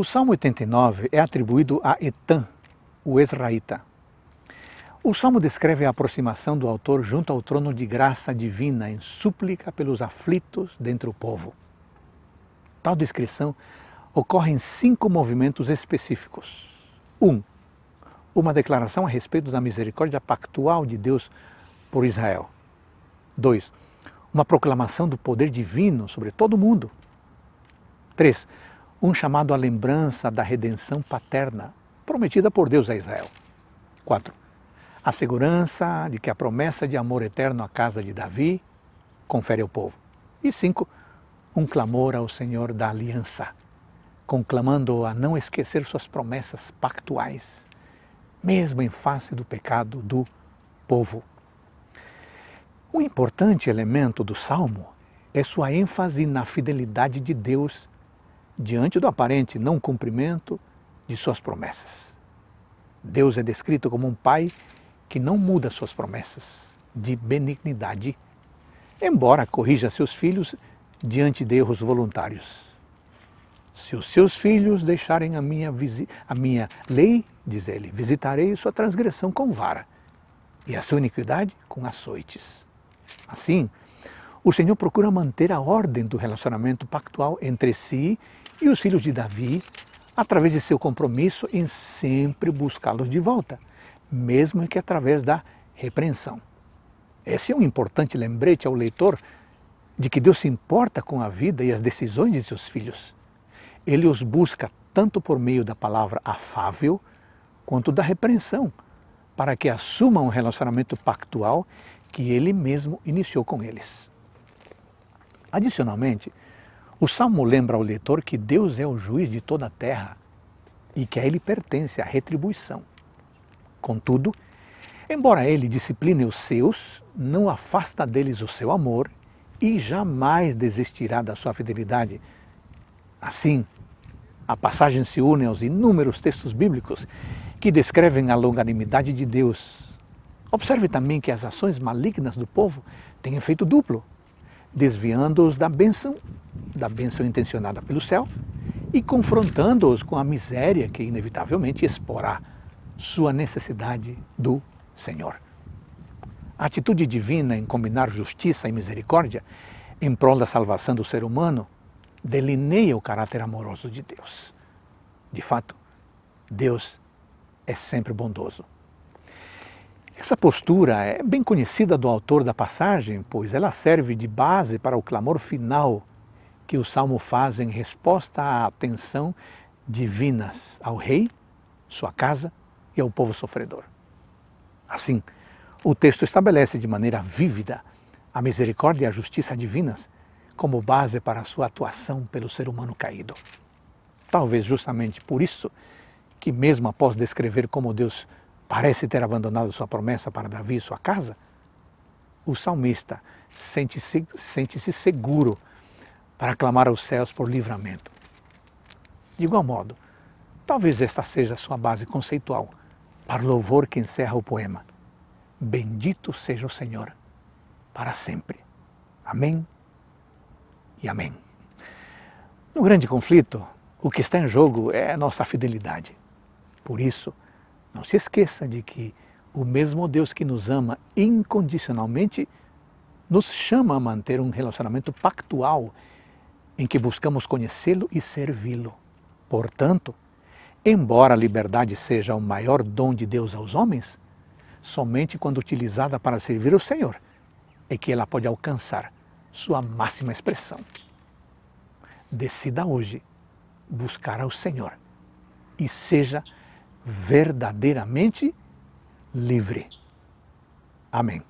O Salmo 89 é atribuído a Etan, o Ezraíta. O Salmo descreve a aproximação do autor junto ao trono de graça divina em súplica pelos aflitos dentre o povo. Tal descrição ocorre em cinco movimentos específicos. 1. Um, uma declaração a respeito da misericórdia pactual de Deus por Israel. 2. Uma proclamação do poder divino sobre todo o mundo. 3 um chamado à lembrança da redenção paterna prometida por Deus a Israel. 4. A segurança de que a promessa de amor eterno à casa de Davi confere ao povo. E 5. Um clamor ao Senhor da aliança, conclamando a não esquecer suas promessas pactuais, mesmo em face do pecado do povo. Um importante elemento do salmo é sua ênfase na fidelidade de Deus diante do aparente não cumprimento de suas promessas. Deus é descrito como um pai que não muda suas promessas de benignidade, embora corrija seus filhos diante de erros voluntários. Se os seus filhos deixarem a minha, a minha lei, diz ele, visitarei sua transgressão com vara e a sua iniquidade com açoites. Assim, o Senhor procura manter a ordem do relacionamento pactual entre si e os filhos de Davi, através de seu compromisso em sempre buscá-los de volta, mesmo que através da repreensão. Esse é um importante lembrete ao leitor de que Deus se importa com a vida e as decisões de seus filhos. Ele os busca tanto por meio da palavra afável quanto da repreensão, para que assumam um relacionamento pactual que ele mesmo iniciou com eles. Adicionalmente, o salmo lembra ao leitor que Deus é o juiz de toda a terra e que a ele pertence a retribuição. Contudo, embora ele discipline os seus, não afasta deles o seu amor e jamais desistirá da sua fidelidade. Assim, a passagem se une aos inúmeros textos bíblicos que descrevem a longanimidade de Deus. Observe também que as ações malignas do povo têm efeito duplo, desviando-os da bênção da bênção intencionada pelo céu e confrontando-os com a miséria que inevitavelmente exporá sua necessidade do Senhor. A atitude divina em combinar justiça e misericórdia em prol da salvação do ser humano delineia o caráter amoroso de Deus. De fato, Deus é sempre bondoso. Essa postura é bem conhecida do autor da passagem, pois ela serve de base para o clamor final que o salmo faz em resposta à atenção divinas ao rei, sua casa e ao povo sofredor. Assim, o texto estabelece de maneira vívida a misericórdia e a justiça divinas como base para a sua atuação pelo ser humano caído. Talvez justamente por isso que, mesmo após descrever como Deus parece ter abandonado sua promessa para Davi e sua casa, o salmista sente-se sente -se seguro para clamar aos céus por livramento. De igual modo, talvez esta seja a sua base conceitual para o louvor que encerra o poema. Bendito seja o Senhor para sempre. Amém e amém. No grande conflito, o que está em jogo é a nossa fidelidade. Por isso, não se esqueça de que o mesmo Deus que nos ama incondicionalmente nos chama a manter um relacionamento pactual em que buscamos conhecê-lo e servi-lo. Portanto, embora a liberdade seja o maior dom de Deus aos homens, somente quando utilizada para servir o Senhor é que ela pode alcançar sua máxima expressão. Decida hoje buscar ao Senhor e seja verdadeiramente livre. Amém.